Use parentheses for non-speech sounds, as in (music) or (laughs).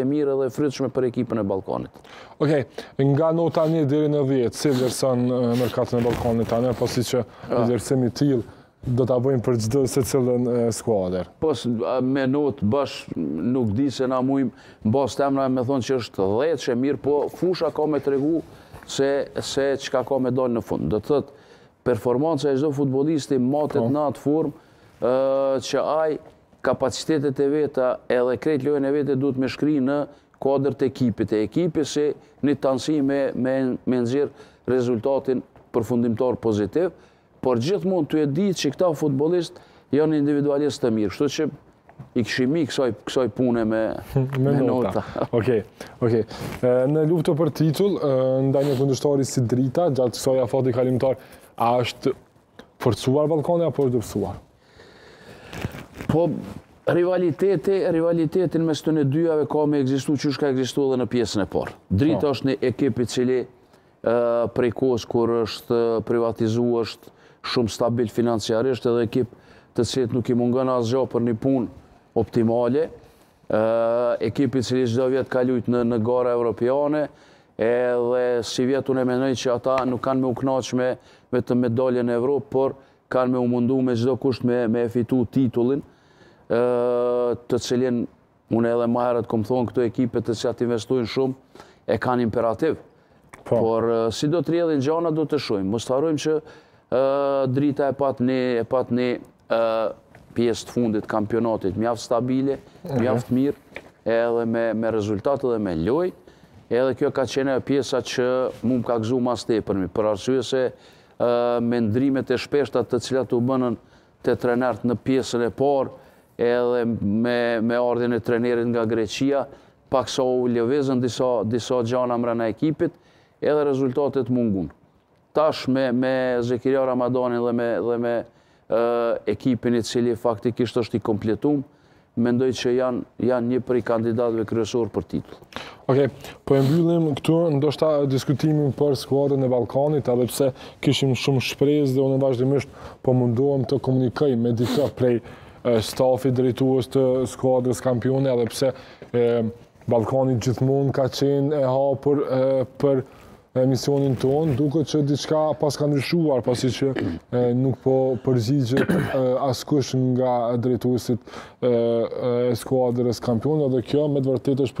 e mire dhe frytëshme për ekipën e balkonit. Okej, nga nota një diri në vjetë, si lërësan mërkatën e balkonit të anër, po si që lërësemi ah. tijlë do ta vojnë për gjithë se cilën skuader. Po, me notë bash nuk di se na mujmë në bastem nga me thonë që është 10 që mirë, po fusha ka me tregu se që ka ka me dojnë në fundë. Do të thëtë, performancë e gjithë futbolisti matet po. në atë formë që ajë kapacitetet e veta edhe krejt lojën e vete duhet me shkri në kodrë e ekipit. E ekipit që një të ansi me nëzirë rezultatin përfundimtar pozitiv, por gjithë mund të e ditë që këta futbolistë janë individualistë të mirë, kështu që i këshimi kësoj pune me (laughs) nota. Oke, (laughs) oke. Në luftë për titull, nda një këndështari si drita, gjatë kësoj afati kalimtar, a është forcuar balkone, apo është dëpsuar? po rivaliteti, rivalitetin me së të në dyjave ka me egzistu që shka egzistu edhe në pjesën e parë. Drita po. është një ekipi cili prej kosë, kur është privatizu është shumë stabil financiarisht edhe ekip të cilët nuk i mungën asë gjo për një punë optimale. Ekipi cili zdo vjetë ka lujtë në, në gara evropiane edhe si vjetë unë e menoj që ata nuk kanë me uknaqë me, me të medalje në Evropë, por kanë me umundu me zdo kusht me, me fitu titullin, të cilin, unë edhe ma herët kom thonë këto ekipe të cilat investojnë shumë, e kanë imperativ. Po. Por, si do të rjedhin gjana, do të shumë. Më starojmë që drita e pat një, e pat pjesë të fundit kampionatit, mjaft stabile, mjaft mirë, edhe me rezultatë dhe me loj, edhe kjo ka qene e pjesa që mu më ka gëzu ma së tepërmi, për arsye se me ndrimet e shpeshtat të cilat të bënën të trenartë në pjesën e parë, edhe me ardhin e trenerit nga Greqia, pak sa u ljevezën disa gjana mre në ekipit, edhe rezultatet mungun. Tash me Zekirja Ramadanin dhe me ekipin i cili faktikisht është i kompletum, mendoj që janë një prej kandidatve kryesor për titull. Oke, po e mbyllim këtu, ndoshta diskutimin për skuadrën e Balkanit, edhe pse kishim shumë shprez dhe unë vazhdimisht po mundohem të komunikaj me dita prej stafi drejtuës të skuadrës kampione, edhe pse Balkani gjithmonë ka qenë e hapër për emisionin tonë, duke që diçka pas ka nërshuar, pasi që nuk po përgjigjë askush nga drejtuësit e skuadrës kampione, edhe kjo me dëvërtet është për